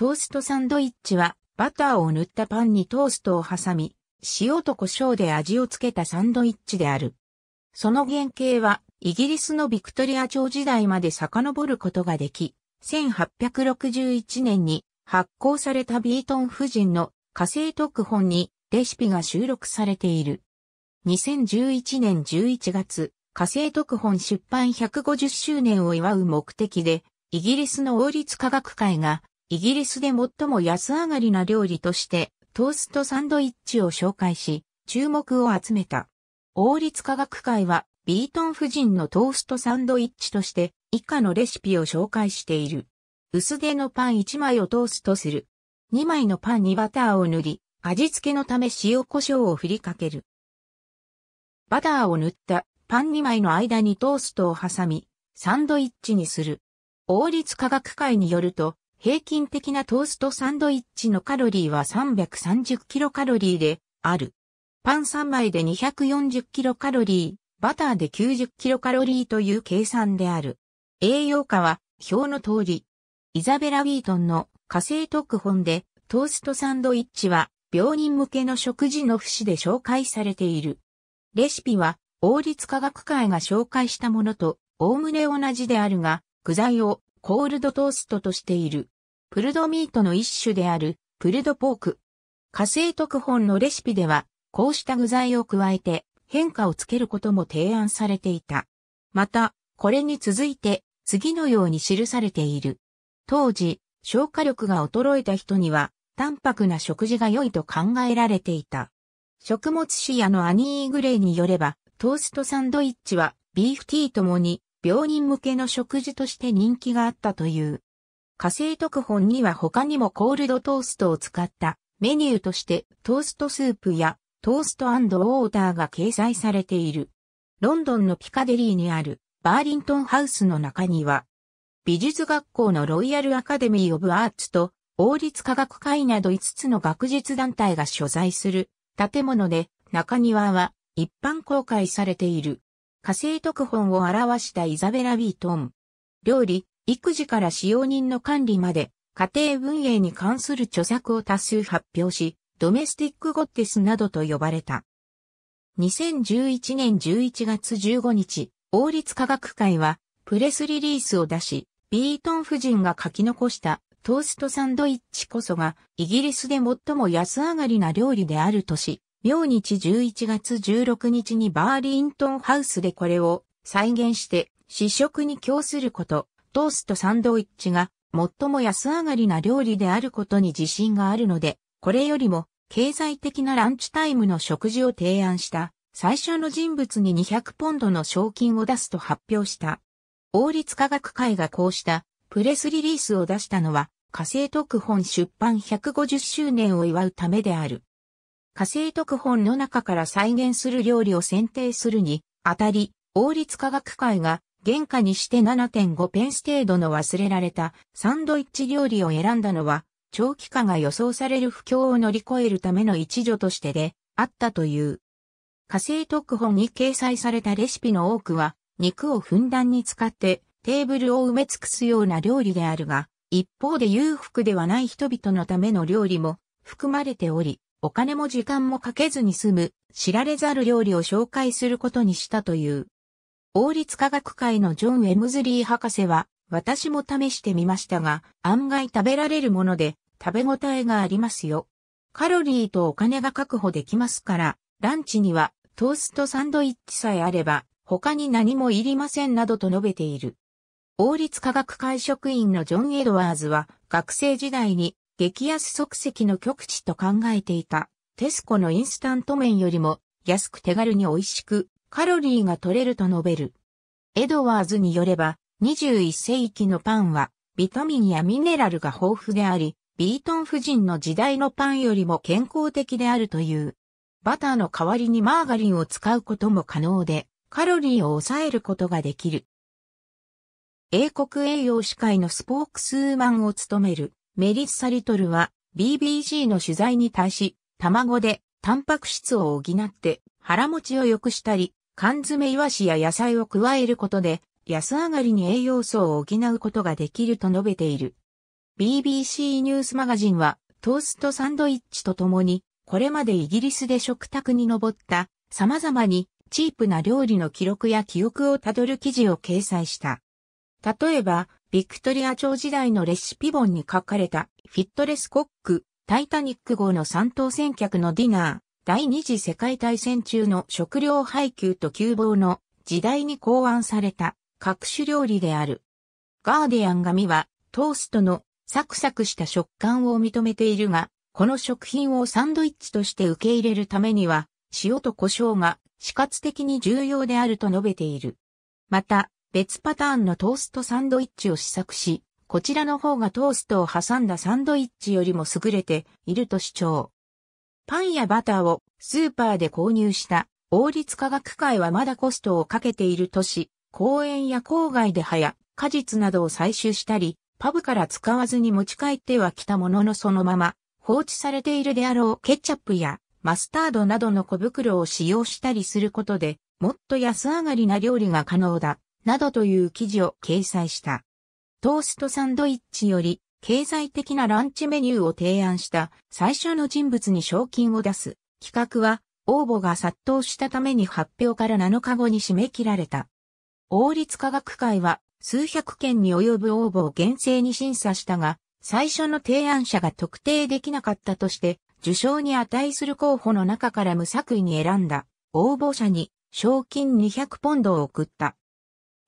トーストサンドイッチは、バターを塗ったパンにトーストを挟み、塩と胡椒で味をつけたサンドイッチである。その原型は、イギリスのビクトリア朝時代まで遡ることができ、1861年に発行されたビートン夫人の火星特本にレシピが収録されている。2011年11月、火星特本出版150周年を祝う目的で、イギリスの王立科学会がイギリスで最も安上がりな料理として、トーストサンドイッチを紹介し、注目を集めた。王立科学会は、ビートン夫人のトーストサンドイッチとして、以下のレシピを紹介している。薄手のパン1枚をトーストする。2枚のパンにバターを塗り、味付けのため塩胡椒を振りかける。バターを塗ったパン2枚の間にトーストを挟み、サンドイッチにする。王立科学会によると、平均的なトーストサンドイッチのカロリーは330キロカロリーである。パン3枚で240キロカロリー、バターで90キロカロリーという計算である。栄養価は表の通り。イザベラ・ウィートンの火星特本でトーストサンドイッチは病人向けの食事の節で紹介されている。レシピは王立科学会が紹介したものとおおむね同じであるが、具材をコールドトーストとしている。プルドミートの一種である、プルドポーク。火星特本のレシピでは、こうした具材を加えて変化をつけることも提案されていた。また、これに続いて、次のように記されている。当時、消化力が衰えた人には、淡白な食事が良いと考えられていた。食物シアのアニー・グレイによれば、トーストサンドイッチは、ビーフティーともに、病人向けの食事として人気があったという。火星特本には他にもコールドトーストを使ったメニューとしてトーストスープやトーストウォーターが掲載されている。ロンドンのピカデリーにあるバーリントンハウスの中には美術学校のロイヤルアカデミー・オブ・アーツと王立科学会など5つの学術団体が所在する建物で中庭は一般公開されている。火星特本を表したイザベラ・ビートン。料理、育児から使用人の管理まで、家庭運営に関する著作を多数発表し、ドメスティックゴッテスなどと呼ばれた。2011年11月15日、王立科学会は、プレスリリースを出し、ビートン夫人が書き残したトーストサンドイッチこそがイギリスで最も安上がりな料理であるとし、明日11月16日にバーリントンハウスでこれを再現して試食に供すること、トーストサンドイッチが最も安上がりな料理であることに自信があるので、これよりも経済的なランチタイムの食事を提案した最初の人物に200ポンドの賞金を出すと発表した。王立科学会がこうしたプレスリリースを出したのは、火星特本出版150周年を祝うためである。火星特本の中から再現する料理を選定するに、あたり、王立科学会が、原価にして7.5ペンス程度の忘れられたサンドイッチ料理を選んだのは、長期化が予想される不況を乗り越えるための一助としてで、あったという。火星特本に掲載されたレシピの多くは、肉をふんだんに使ってテーブルを埋め尽くすような料理であるが、一方で裕福ではない人々のための料理も含まれており、お金も時間もかけずに済む、知られざる料理を紹介することにしたという。王立科学会のジョン・エムズリー博士は、私も試してみましたが、案外食べられるもので、食べ応えがありますよ。カロリーとお金が確保できますから、ランチにはトーストサンドイッチさえあれば、他に何もいりませんなどと述べている。王立科学会職員のジョン・エドワーズは、学生時代に激安即席の極地と考えていた、テスコのインスタント麺よりも安く手軽に美味しくカロリーが取れると述べる。エドワーズによれば、21世紀のパンはビタミンやミネラルが豊富であり、ビートン夫人の時代のパンよりも健康的であるという。バターの代わりにマーガリンを使うことも可能で、カロリーを抑えることができる。英国栄養士会のスポークスーマンを務めるメリッサ・リトルは BBC の取材に対し、卵でタンパク質を補って腹持ちを良くしたり、缶詰イワシや野菜を加えることで安上がりに栄養素を補うことができると述べている。BBC ニュースマガジンはトーストサンドイッチとともに、これまでイギリスで食卓に上った様々にチープな料理の記録や記憶をたどる記事を掲載した。例えば、ビクトリア朝時代のレシピ本に書かれた、フィットレスコック、タイタニック号の三等船客のディナー、第二次世界大戦中の食料配給と急防の時代に考案された各種料理である。ガーディアン紙はトーストのサクサクした食感を認めているが、この食品をサンドイッチとして受け入れるためには、塩と胡椒が死活的に重要であると述べている。また、別パターンのトーストサンドイッチを試作し、こちらの方がトーストを挟んだサンドイッチよりも優れていると主張。パンやバターをスーパーで購入した王立科学会はまだコストをかけているとし、公園や郊外で葉や果実などを採集したり、パブから使わずに持ち帰ってはきたもののそのまま放置されているであろうケチャップやマスタードなどの小袋を使用したりすることでもっと安上がりな料理が可能だ。などという記事を掲載した。トーストサンドイッチより経済的なランチメニューを提案した最初の人物に賞金を出す企画は応募が殺到したために発表から7日後に締め切られた。王立科学会は数百件に及ぶ応募を厳正に審査したが、最初の提案者が特定できなかったとして、受賞に値する候補の中から無作為に選んだ応募者に賞金200ポンドを送った。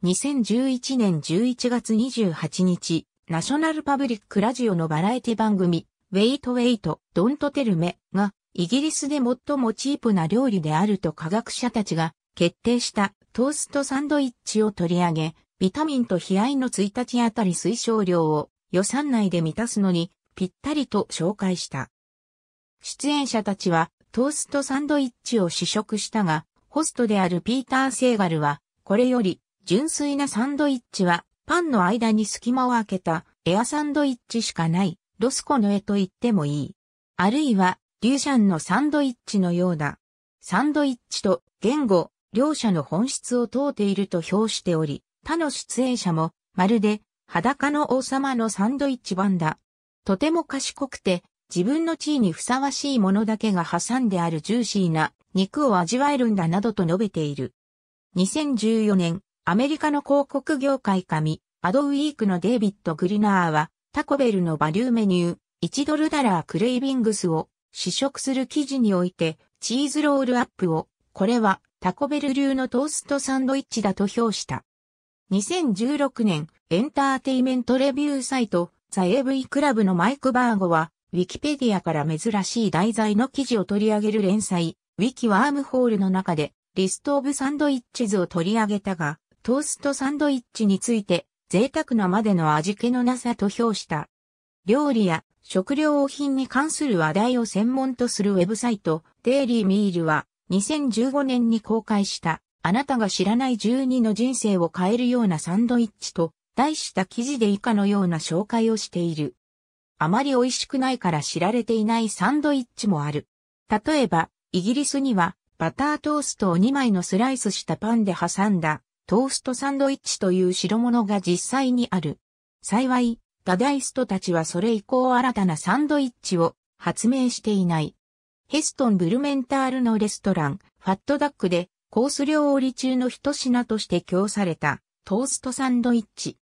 2011年11月28日、ナショナルパブリックラジオのバラエティ番組、ウェイトウェイト、ドントテルメが、イギリスで最もチープな料理であると科学者たちが決定したトーストサンドイッチを取り上げ、ビタミンと悲哀の1日あたり推奨量を予算内で満たすのにぴったりと紹介した。出演者たちはトーストサンドイッチを試食したが、ホストであるピーター・セーガルは、これより純粋なサンドイッチは、パンの間に隙間を開けたエアサンドイッチしかない、ロスコの絵と言ってもいい。あるいは、リューシャンのサンドイッチのようだ。サンドイッチと言語、両者の本質を問うていると評しており、他の出演者も、まるで、裸の王様のサンドイッチ版だ。とても賢くて、自分の地位にふさわしいものだけが挟んであるジューシーな肉を味わえるんだなどと述べている。2014年、アメリカの広告業界紙、アドウィークのデイビッド・グリナーは、タコベルのバリューメニュー、1ドルダラークレイビングスを試食する記事において、チーズロールアップを、これはタコベル流のトーストサンドイッチだと評した。2016年、エンターテイメントレビューサイト、ザ・エ AV クラブのマイク・バーゴは、ウィキペディアから珍しい題材の記事を取り上げる連載、ウィキ・ワームホールの中で、リスト・オブ・サンドイッチズを取り上げたが、トーストサンドイッチについて、贅沢なまでの味気のなさと評した。料理や食料品に関する話題を専門とするウェブサイト、デイリーミールは2015年に公開したあなたが知らない12の人生を変えるようなサンドイッチと題した記事で以下のような紹介をしている。あまり美味しくないから知られていないサンドイッチもある。例えば、イギリスにはバタートーストを2枚のスライスしたパンで挟んだトーストサンドイッチという代物が実際にある。幸い、ダダイストたちはそれ以降新たなサンドイッチを発明していない。ヘストンブルメンタールのレストラン、ファットダックでコース料理中の一品として供されたトーストサンドイッチ。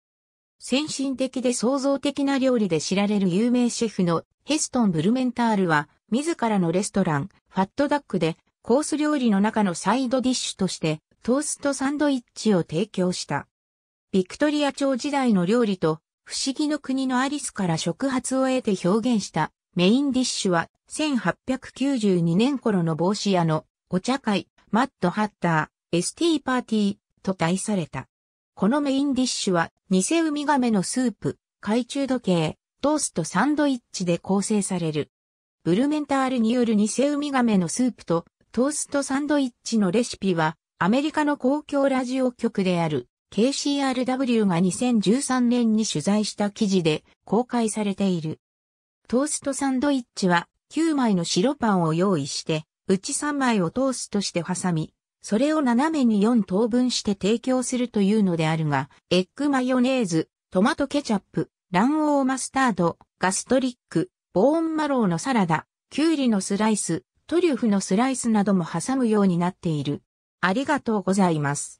先進的で創造的な料理で知られる有名シェフのヘストン・ブルメンタールは、自らのレストラン、ファットダックで、コース料理の中のサイドディッシュとして、トーストサンドイッチを提供した。ビクトリア朝時代の料理と、不思議の国のアリスから触発を得て表現したメインディッシュは、1892年頃の帽子屋のお茶会、マットハッター、ST パーティーと題された。このメインディッシュは、偽ウミガメのスープ、懐中時計、トーストサンドイッチで構成される。ブルメンタールによる偽ウミガメのスープとトーストサンドイッチのレシピはアメリカの公共ラジオ局である KCRW が2013年に取材した記事で公開されている。トーストサンドイッチは9枚の白パンを用意して、うち3枚をトーストして挟み、それを斜めに4等分して提供するというのであるが、エッグマヨネーズ、トマトケチャップ、卵黄マスタード、ガストリック、ボーンマローのサラダ、キュウリのスライス、トリュフのスライスなども挟むようになっている。ありがとうございます。